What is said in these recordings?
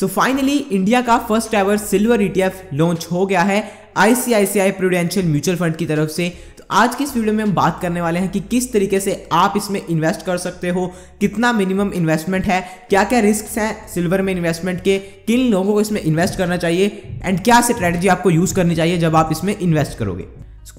सो finally India का first ever silver ETF launch हो गया है आईसीआईसीआई प्रोडेंशियल म्यूचुअल फंड की तरफ से तो आज की इस वीडियो में हम बात करने वाले हैं कि किस तरीके से आप इसमें इन्वेस्ट कर सकते हो कितना मिनिमम इन्वेस्टमेंट है क्या क्या रिस्क हैं सिल्वर में इन्वेस्टमेंट के किन लोगों को इसमें इन्वेस्ट करना चाहिए एंड क्या स्ट्रैटेजी आपको यूज़ करनी चाहिए जब आप इसमें इन्वेस्ट करोगे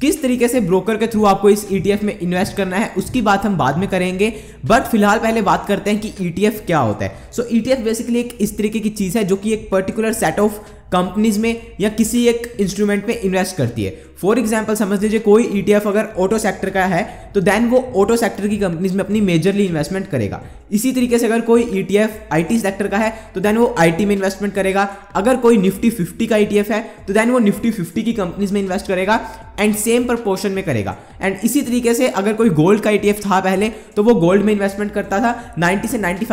किस तरीके से ब्रोकर के थ्रू आपको इस ईटीएफ e में इन्वेस्ट करना है उसकी बात हम बाद में करेंगे बट फिलहाल पहले बात करते हैं कि ईटीएफ e क्या होता है सो ईटीएफ बेसिकली एक इस तरीके की चीज़ है जो कि एक पर्टिकुलर सेट ऑफ कंपनीज में या किसी एक इंस्ट्रूमेंट में इन्वेस्ट करती है फॉर एग्जाम्पल समझ लीजिए कोई ई e अगर ऑटो सेक्टर का है तो देन वो ऑटो सेक्टर की कंपनीज में अपनी मेजरली इन्वेस्टमेंट करेगा इसी तरीके से अगर कोई ई टी आईटी सेक्टर का है तो देन वो आई में इन्वेस्टमेंट करेगा अगर कोई निफ्टी फिफ्टी का ई e है तो देन वो निफ्टी फिफ्टी की कंपनीज में इन्वेस्ट करेगा एंड सेम प्रपोर्शन में करेगा एंड इसी तरीके से अगर कोई गोल्ड का ई e था पहले तो वो गोल्ड में इन्वेस्टमेंट करता था नाइन्टी से नाइन्टी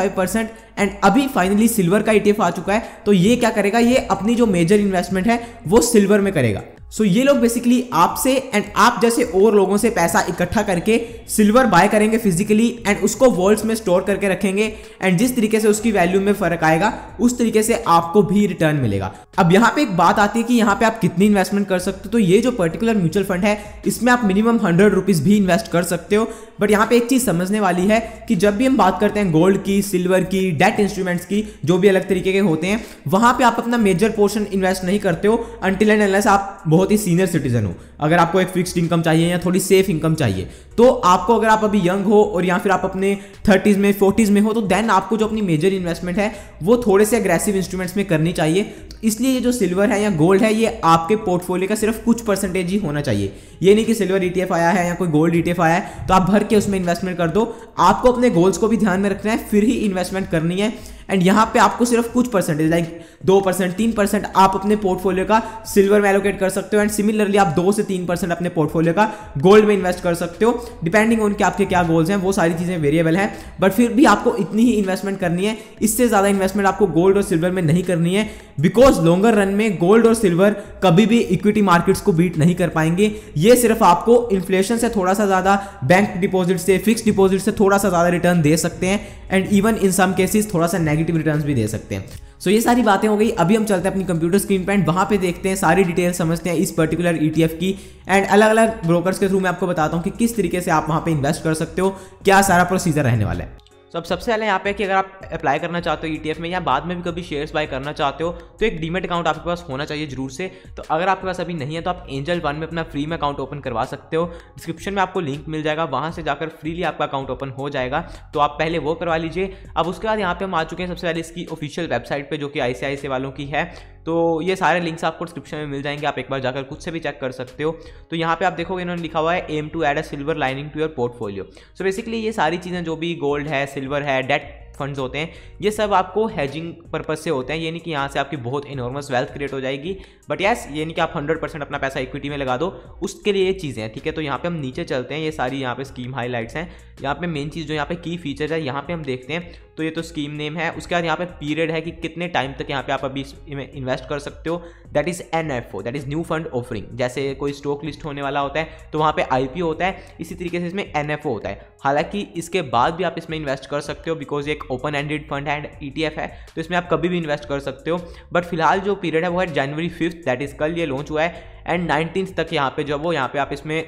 एंड अभी फाइनली सिल्वर का ईटीएफ e आ चुका है तो ये क्या करेगा ये अपनी जो मेजर इन्वेस्टमेंट है वो सिल्वर में करेगा सो so, ये लोग बेसिकली आपसे एंड आप जैसे और लोगों से पैसा इकट्ठा करके सिल्वर बाय करेंगे फिजिकली एंड उसको वॉल्स में स्टोर करके रखेंगे एंड जिस तरीके से उसकी वैल्यू में फर्क आएगा उस तरीके से आपको भी रिटर्न मिलेगा अब यहाँ पे एक बात आती है कि यहाँ पे आप कितनी इन्वेस्टमेंट कर सकते हो तो ये जो पर्टिकुलर म्यूचुअल फंड है इसमें आप मिनिमम हंड्रेड रुपीज भी इन्वेस्ट कर सकते हो बट यहाँ पे एक चीज समझने वाली है कि जब भी हम बात करते हैं गोल्ड की सिल्वर की डेट इंस्ट्रूमेंट्स की जो भी अलग तरीके के होते हैं वहां पर आप अपना मेजर पोर्शन इन्वेस्ट नहीं करते हो अंटिल एंड एनलेस आप बहुत ही सीनियर सिटीजन हो अगर आपको एक फिक्स्ड इनकम चाहिए या थोड़ी सेफ इनकम चाहिए तो आपको अगर आप अभी यंग हो और या फिर आप अपने थर्टीज़ में फोर्टीज़ में हो तो देन आपको जो अपनी मेजर इन्वेस्टमेंट है वो थोड़े से अग्रेसिव इंस्ट्रूमेंट्स में करनी चाहिए तो इसलिए ये जो सिल्वर है या गोल्ड है ये आपके पोर्टफोलियो का सिर्फ कुछ परसेंटेज ही होना चाहिए ये नहीं कि सिल्वर ई e आया है या कोई गोल्ड ई e आया है तो आप भर के उसमें इन्वेस्टमेंट कर दो आपको अपने गोल्स को भी ध्यान में रखना है फिर ही इन्वेस्टमेंट करनी है एंड यहाँ पे आपको सिर्फ कुछ परसेंटेज लाइक दो परसेंट तीन परसेंट आप अपने पोर्टफोलियो का सिल्वर में एलोकेट कर सकते हो एंड सिमिलरली आप दो से तीन परसेंट अपने पोर्टफोलियो का गोल्ड में इन्वेस्ट कर सकते हो डिपेंडिंग ऑन के आपके क्या गोल्स हैं वो सारी चीज़ें वेरिएबल हैं बट फिर भी आपको इतनी ही इन्वेस्टमेंट करनी है इससे ज़्यादा इन्वेस्टमेंट आपको गोल्ड और सिल्वर में नहीं करनी है बिकॉज लॉन्गर रन में गोल्ड और सिल्वर कभी भी इक्विटी मार्केट्स को बीट नहीं कर पाएंगे ये सिर्फ आपको इन्फ्लेशन से थोड़ा सा ज़्यादा बैंक डिपॉजिट से फिक्स डिपॉजिट से थोड़ा सा ज़्यादा रिटर्न दे सकते हैं and even in some cases थोड़ा सा नेगेटिव नेगेटिव रिटर्न भी दे सकते हैं सो so, ये सारी बातें हो गई अभी हम चलते हैं अपनी कंप्यूटर स्क्रीन पर वहाँ पे देखते हैं सारी डिटेल समझते हैं इस पर्टिकुलर ईटीएफ e की एंड अलग अलग ब्रोकर्स के थ्रू मैं आपको बताता हूँ कि किस तरीके से आप वहाँ पे इन्वेस्ट कर सकते हो क्या सारा प्रोसीजर रहने वाला है सो अब सबसे पहले यहाँ पे कि अगर आप अप्लाई करना चाहते हो ईटीएफ e में या बाद में भी कभी शेयर्स बाय करना चाहते हो तो एक डीमेट अकाउंट आपके पास होना चाहिए जरूर से तो अगर आपके पास अभी नहीं है तो आप एंजल वन में अपना फ्री में अकाउंट ओपन करवा सकते हो डिस्क्रिप्शन में आपको लिंक मिल जाएगा वहाँ से जाकर फ्रीली आपका अकाउंट ओपन हो जाएगा तो आप पहले वो करवा लीजिए अब उसके बाद यहाँ पे हम आ चुके हैं सबसे पहले इसकी ऑफिशियल वेबसाइट पर जो कि आई वालों की है तो ये सारे लिंक्स आपको डिस्क्रिप्शन में मिल जाएंगे आप एक बार जाकर खुद से भी चेक कर सकते हो तो यहाँ पे आप देखोगे इन्होंने लिखा हुआ है aim to add a silver lining to your portfolio so basically ये सारी चीज़ें जो भी गोल्ड है सिल्वर है डेट फंड्स होते हैं ये सब आपको हैजिंग पर्पज से होते हैं यानी कि यहाँ से आपकी बहुत इनॉर्मस वेल्थ क्रिएट हो जाएगी बट यस यानी कि आप हंड्रेड परसेंट अपना पैसा इक्विटी में लगा दो उसके लिए ये चीज़ें हैं ठीक है तो यहाँ पर हम नीचे चलते हैं ये सारी यहाँ पे स्कीम हाईलाइट्स हैं यहाँ पे मेन चीज़ जो यहाँ पे की फीचर है यहाँ पे हम देखते हैं तो ये तो स्कीम नेम है उसके बाद यहाँ पे पीरियड है कि कितने टाइम तक यहाँ पे आप अभी इन्वेस्ट कर सकते हो that is N F O that is new fund offering जैसे कोई स्टॉक लिस्ट होने वाला होता है तो वहाँ पे आई होता है इसी तरीके से इसमें एन होता है हालांकि इसके बाद भी आप इसमें इन्वेस्ट कर सकते हो बिकॉज एक ओपन एंडेड फंड एंड ई है तो इसमें आप कभी भी इन्वेस्ट कर सकते हो बट फिलहाल जो पीरियड है वो है जनवरी फिफ्थ दैट इज़ कल ये लॉन्च हुआ है एंड नाइनटीन तक यहाँ पे जब वो यहाँ पे आप इसमें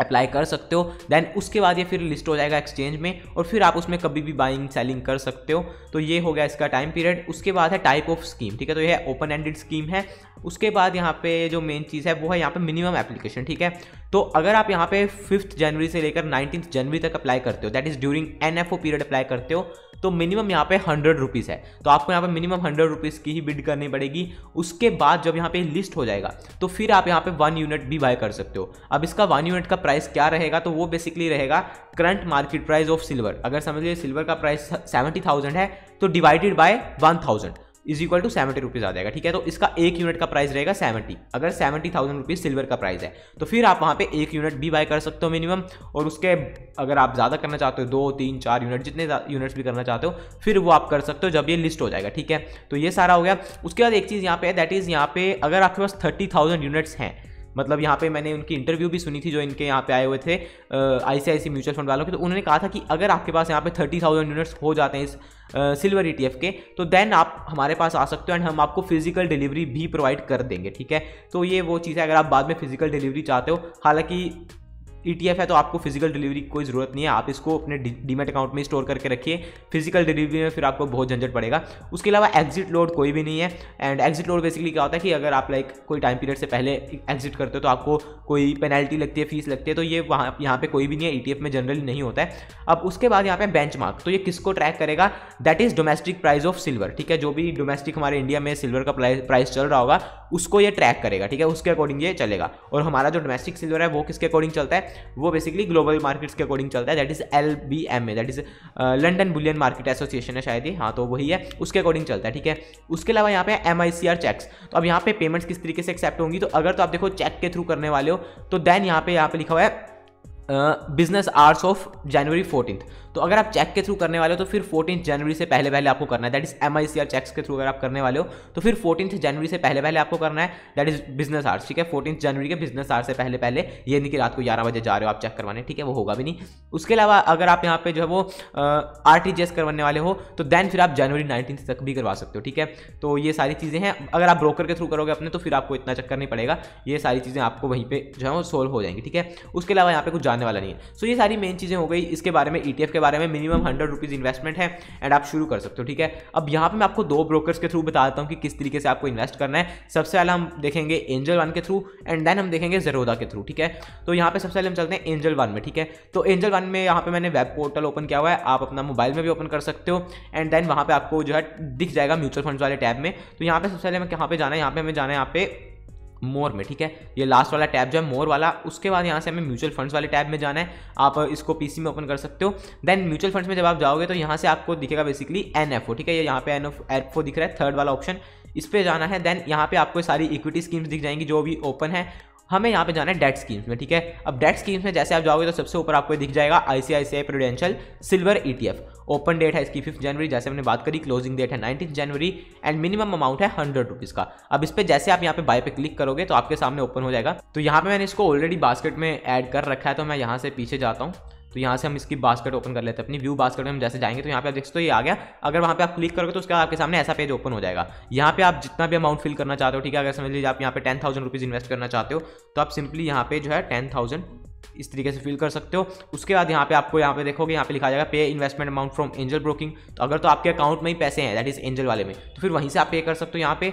अप्लाई कर सकते हो देन उसके बाद ये फिर लिस्ट हो जाएगा एक्सचेंज में और फिर आप उसमें कभी भी बाइंग सेलिंग कर सकते हो तो ये हो गया इसका टाइम पीरियड उसके बाद है टाइप ऑफ स्कीम ठीक है तो ये ओपन एंडेड स्कीम है उसके बाद यहाँ पे जो मेन चीज़ है वो है यहाँ पे मिनिमम एप्लीकेशन ठीक है तो अगर आप यहाँ पे फिफ्थ जनवरी से लेकर नाइनटीन जनवरी तक अप्लाई करते हो that is during N F O period apply करते हो तो मिनिमम यहाँ पे हंड्रेड रुपीज़ है तो आपको यहाँ पे मिनिमम हंड्रेड रुपीज़ की ही बिड करनी पड़ेगी उसके बाद जब यहाँ पे लिस्ट हो जाएगा तो फिर आप यहाँ पे वन यूनिट भी बाय कर सकते हो अब इसका वन यूनिट का प्राइस क्या रहेगा तो वो बेसिकली रहेगा current market price of silver अगर समझ लीजिए सिल्वर का प्राइस सेवेंटी थाउजेंड है तो divided by one thousand is equal to seventy rupees आ जाएगा ठीक है तो इसका एक यूनिट का प्राइस रहेगा सेवेंटी अगर सेवेंटी थाउजेंड रुपीज़ सिल्वर का प्राइस है तो फिर आप वहाँ पे एक यूनिट भी बाय कर सकते हो मिनिमम और उसके अगर आप ज़्यादा करना चाहते हो दो तीन चार यूनिट जितने यूनिट्स भी करना चाहते हो फिर वो आप कर सकते हो जब ये लिस्ट हो जाएगा ठीक है तो ये सारा हो गया उसके बाद एक चीज़ यहाँ पे है दैट इज़ यहाँ पे अगर आपके पास थर्टी यूनिट्स हैं मतलब यहाँ पे मैंने उनकी इंटरव्यू भी सुनी थी जो इनके यहाँ पे आए हुए थे आई सी म्यूचुअल फंड वालों के तो उन्होंने कहा था कि अगर आपके पास यहाँ पे थर्टी थाउजेंड यूनिट्स हो जाते हैं इस सिल्वर ई e के तो देन आप हमारे पास आ सकते हो एंड हम आपको फिजिकल डिलीवरी भी प्रोवाइड कर देंगे ठीक है तो ये वो चीज़ है अगर आप बाद में फिजिकल डिलीवरी चाहते हो हालांकि ई e है तो आपको फिजिकल डिलीवरी की कोई ज़रूरत नहीं है आप इसको अपने डीमेट अकाउंट में स्टोर करके रखिए फिजिकल डिलीवरी में फिर आपको बहुत झंझट पड़ेगा उसके अलावा एग्जिट लोड कोई भी नहीं है एंड एग्जिट लोड बेसिकली क्या होता है कि अगर आप लाइक कोई टाइम पीरियड से पहले एग्जिट करते हो तो आपको कोई पेनल्टी लगती है फीस लगती है तो ये वहाँ यहाँ पर कोई भी नहीं है ई e में जनरली नहीं होता है अब उसके बाद यहाँ पे बेंच तो ये किसको ट्रैक करेगा that is domestic price of silver ठीक है जो भी डोमेस्टिक हमारे इंडिया में सिल्वर का प्राइस चल रहा होगा उसको ये ट्रैक करेगा ठीक है उसके अकॉर्डिंग ये चलेगा और हमारा जो डोमेस्टिक सिल्वर है वो किसके अकॉर्डिंग चलता है वो बेसिकली ग्लोबल मार्केट्स के अकॉर्डिंग चलता है that is L B M A that is London bullion market association है शायद ही हाँ तो वही है उसके अकॉर्डिंग चलता है ठीक है उसके अलावा यहाँ पे M I C R cheques तो अब यहाँ पे पेमेंट्स किस तरीके से एक्सेप्ट होंगी तो अगर तो आप देखो चेक के थ्रू करने वाले हो तो देन यहाँ पे यहाँ पे लिखा हुआ है business hours of January fourteen तो अगर आप चेक के थ्रू करने वाले हो तो फिर फोर्टीन जनवरी से पहले पहले आपको करना है that is M I C R cheques के थ्रू अगर आप करने वाले हो तो फिर फोर्टीन जनवरी से पहले पहले आपको करना है दैट इज बिजनेस आर्स ठीक है फोर्टीन जनवरी के बिजनेस आर्स से पहले पहले ये नहीं कि रात को ग्यारह बजे जा रहे हो आप चेक करवाने ठीक है वो होगा भी नहीं उसके अलावा अगर आप यहाँ पे जो है वो आर टी जी एस करवाने वाले हो तो देन फिर आप जनवरी नाइनटीन तक भी करवा सकते हो ठीक है तो ये सारी चीज़ें हैं अगर आप ब्रोकर के थ्रू करोगे अपने तो फिर आपको इतना चक्कर नहीं पड़ेगा ये सारी चीज़ें आपको वहीं पर जो है वो सोल्व हो जाएंगी ठीक है उसके अलावा यहाँ पे कुछ जानने वाला नहीं है सो ये सारी मेन चीज़ें हो गई इसके बारे में ई e के बारे में मिनिमम हंड्रेड रुपीज़ इन्वेस्टमेंट है एंड आप शुरू कर सकते हो ठीक है अब यहाँ पे मैं आपको दो ब्रोकर्स के थ्रू बता देता हूँ कि किस तरीके से आपको इन्वेस्ट करना है सबसे पहले हम देखेंगे एंजल वन के थ्रू एंड देन हम देखेंगे जरोदा के थ्रू ठीक है तो यहाँ पे सबसे पहले हम चलते हैं एंजल वन में ठीक है तो एंजल वन में यहाँ पे मैंने वेब पोर्टल ओपन किया हुआ है आप अपना मोबाइल में भी ओपन कर सकते हो एंड देन वहाँ पर आपको जो है दिख जाएगा म्यूचुअल फंड्स वाले टैब में तो यहाँ पे सबसे पहले हमें यहाँ पे जाना है यहाँ पे हमें जाना है यहाँ पे मोर में ठीक है ये लास्ट वाला टैब जो है मोर वाला उसके बाद यहाँ से हमें म्यूचुअल फंड्स वाले टैब में जाना है आप इसको पीसी में ओपन कर सकते हो देन म्यूचुअल फंड्स में जब आप जाओगे तो यहाँ से आपको दिखेगा बेसिकली एन एफ ओ ठीक है ये यहाँ पे एन एफ ओ दिख रहा है थर्ड वाला ऑप्शन इस पर जाना है देन यहाँ पे आपको सारी इक्विटी स्कीम्स दिख जाएंगी जो भी ओपन है हमें यहाँ पे जाना है डेट स्कीम्स में ठीक है अब डेट स्कीम्स में जैसे आप जाओगे तो सबसे ऊपर आपको दिख जाएगा I C Prudential silver ETF open date है इसकी फिफ्थ जनवरी जैसे हमने बात करी क्लोजिंग डेट है nineteen January and minimum amount है हंड्रेड रुपीज़ का अब इस पर जैसे आप यहाँ पे बाय पे क्लिक करोगे तो आपके सामने ओपन हो जाएगा तो यहाँ पे मैंने इसको ऑलरेडी बास्केट में ऐड कर रखा है तो मैं यहाँ से पीछे जाता हूँ तो यहाँ से हम इसकी बास्केट ओपन कर लेते हैं अपनी व्यू बास्केट में हम जैसे जाएंगे तो यहाँ पे आप देख सकते हो ये आ गया अगर वहाँ पे आप क्लिक करोगे तो उसका आपके सामने ऐसा पेज ओपन हो जाएगा यहाँ पे आप जितना भी अमाउंट फिल करना चाहते हो ठीक है अगर समझ लीजिए आप यहाँ पे टेन थाउजेंड रुपीज़ इन्वेस्ट करना चाहते हो तो आप सिंपली यहाँ पे जो है टेन थाउजेंड इस तरीके से फिल कर सकते हो उसके बाद यहाँ पे आपको यहाँ पे देखोगे यहाँ पे लिखा जाएगा pay investment amount from Angel broking तो अगर तो आपके अकाउंट में ही पैसे हैं दैट इज एंजल वाले में तो फिर वहीं से आप पे कर सकते हो यहाँ पे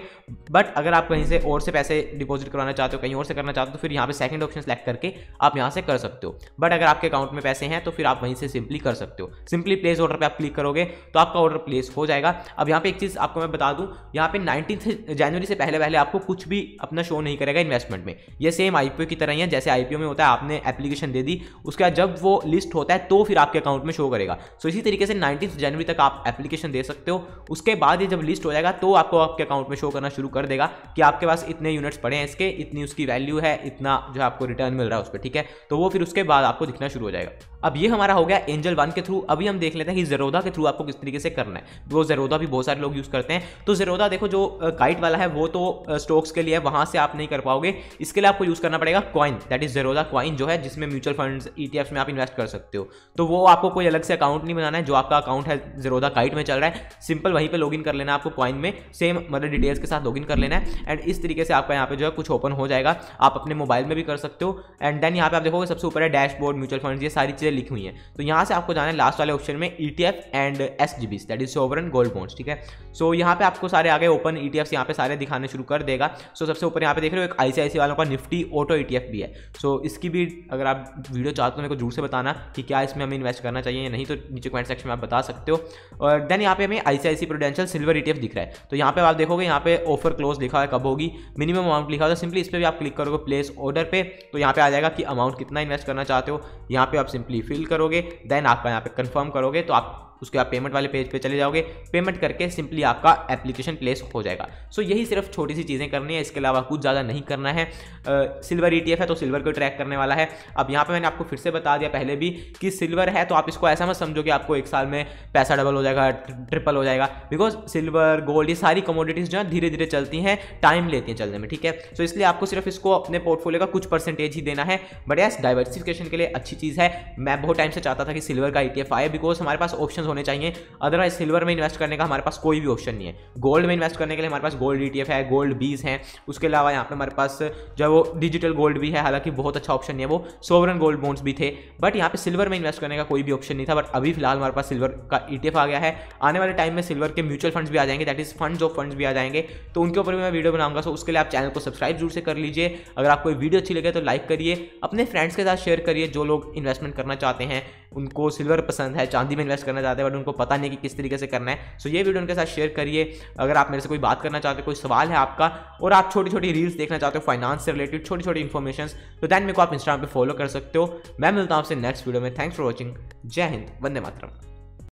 बट अगर आप कहीं से और से पैसे डिपॉजिट करवाना चाहते हो कहीं और से करना चाहते हो तो फिर यहाँ पे सेकंड ऑप्शन सेलेक्ट करके आप यहाँ से कर सकते हो बट अगर आपके अकाउंट में पैसे हैं तो फिर आप वहीं से सिंपली कर सकते हो सिंपली प्लेस ऑर्डर पर आप क्लिक करोगे तो आपका ऑर्डर प्लेस हो जाएगा अब यहाँ पे एक चीज़ आपको मैं बता दूँ यहाँ पे नाइनटीन जनवरी से पहले पहले आपको कुछ भी अपना शो नहीं करेगा इन्वेस्टमेंट में ये सेम आईपीओ की तरह ही है जैसे आईपीओ में होता है आपने एप्लीकेशन दे दी उसके बाद जब वो लिस्ट होता है तो फिर आपके अकाउंट में शो करेगा सो इसी तरीके से नाइनटीन जनवरी तक आप एप्लीकेशन दे सकते हो उसके बाद ही जब लिस्ट हो जाएगा तो आपको आपके अकाउंट में शो करना शुरू कर देगा कि आपके पास इतने यूनिट्स पड़े हैं इसके इतनी उसकी वैल्यू है इतना जो आपको रिटर्न मिल रहा है उस पर ठीक है तो वो फिर उसके बाद आपको दिखना शुरू हो जाएगा अब ये हमारा हो गया एंजल वन के थ्रू अभी हम देख लेते हैं कि जरोदा के थ्रू आपको किस तरीके से करना है वो जरोदा भी बहुत सारे लोग यूज़ करते हैं तो जरोदा देखो जो काइट वाला है वो तो स्टॉक्स के लिए है वहाँ से आप नहीं कर पाओगे इसके लिए आपको यूज़ करना पड़ेगा coin that is Zerodha coin जो है जिसमें म्यूचुअल फंड ई e में आप इन्वेस्ट कर सकते हो तो वो आपको कोई अलग से अकाउंट नहीं बनाना है जो आपका अकाउंट है जीरोधा काइट में चल रहा है सिंपल वहीं पर लॉगिन कर लेना आपको कॉइन में सेम मतलब डिटेल्स के साथ लॉगिन कर लेना है एंड इस तरीके से आपका यहाँ पे जो है कुछ ओपन हो जाएगा आप अपने मोबाइल में भी कर सकते हो एंड देन यहाँ पे आप देखोगे सबसे ऊपर है डैशबोर्ड म्यूचुअल फंड ये सारी चीज़ें लिखी हुई हैं तो यहाँ से आपको जाना है लास्ट वाले ऑप्शन में E and S G Bs that is sovereign gold bonds ठीक है सो यहाँ पे आपको सारे आगे ओपन ई टी यहाँ पे सारे दिखाने शुरू कर देगा सो सबसे ऊपर यहाँ पे देख रहे हो एक आई वालों का निफ्टी ऑटो ई e भी है सो इसकी भी अगर आप वीडियो चाहते हो मेरे को जरूर से बताना कि क्या इसमें हमें इन्वेस्ट करना चाहिए या नहीं तो नीचे कमेंट सेक्शन में आप बता सकते हो और देन यहाँ पे हमें आई सी प्रोडेंशियल सिल्वर ई दिख रहा है तो यहाँ पे आप देखोगे यहाँ पे ऑफर क्लोज लिखा है कब होगी मिनिमम अमाउंट लिखा होगा सिंपली इस पर भी आप क्लिक करोगे प्लेस ऑर्डर पर तो यहाँ पे आ जाएगा कि अमाउंट कितना इन्वेस्ट करना चाहते हो यहाँ पे आप सिंपली फिल करोगे देन आपका यहाँ पर कंफर्म करोगे तो आप उसके बाद पेमेंट वाले पेज पे चले जाओगे पेमेंट करके सिंपली आपका एप्लीकेशन प्लेस हो जाएगा सो यही सिर्फ छोटी सी चीज़ें करनी है इसके अलावा कुछ ज़्यादा नहीं करना है सिल्वर ई e है तो सिल्वर को ट्रैक करने वाला है अब यहाँ पर मैंने आपको फिर से बता दिया पहले भी कि सिल्वर है तो आप इसको ऐसा मत समझो कि आपको एक साल में पैसा डबल हो जाएगा ट्रिपल हो जाएगा बिकॉज सिल्वर गोल्ड ये सारी कमोडिटीज़ जो है धीरे धीरे चलती हैं टाइम लेती हैं चलने में ठीक है सो इसलिए आपको सिर्फ इसको अपने पोर्टफोलियो का कुछ परसेंटेज ही देना है बट यस डाइवर्सिफिकेशन के लिए अच्छी चीज़ है मैं बहुत टाइम से चाहता था कि सिल्वर का ई e आए बिकॉज हमारे पास ऑप्शन होने चाहिए अदरवाइज सिल्वर में इन्वेस्ट करने का हमारे पास कोई भी ऑप्शन नहीं है गोल्ड में इन्वेस्ट करने के लिए हमारे पास गोल्ड ई e है गोल्ड बीज है उसके अलावा यहाँ पर हमारे पास जो वो डिजिटल गोल्ड भी है हालांकि बहुत अच्छा ऑप्शन है वो सोवरन गोल्ड बॉन्ड्स भी थे बट यहाँ पे सिल्वर में इन्वेस्ट करने का कोई भी ऑप्शन नहीं था बट अभी फिलहाल हमारे पास सिल्वर का ई e आ गया है आने वाले टाइम में सिल्वर के म्यूचुअल फंड्स भी आ जाएंगे that is fund of funds भी आ जाएंगे तो उनके ऊपर भी मैं वीडियो बनाऊंगा सो उसके लिए आप चैनल को सब्सक्राइब जरूर से कर लीजिए अगर आपको वीडियो अच्छी लगे तो लाइक करिए अपने फ्रेंड्स के साथ शेयर करिए जो लोग इन्वेस्टमेंट करना चाहते हैं उनको सिल्वर पसंद है चांदी में इन्वेस्ट करना चाहते हैं चाहते हैं बट उनको पता नहीं कि किस तरीके से करना है सो ये वीडियो उनके साथ शेयर करिए अगर आप मेरे से कोई बात करना चाहते हो कोई सवाल है आपका और आप छोटी छोटी रील्स देखना चाहते हो फाइनेंस से रिलेटेड छोटी छोटी इन्फॉर्मेशन तो दैन मेरे को आप इंस्टाग्राम पर फॉलो कर सकते हो मैं मिलता हूँ आपसे नेक्स्ट वीडियो में थैंक्स फॉर वॉचिंग जय हिंद वंदे मातरम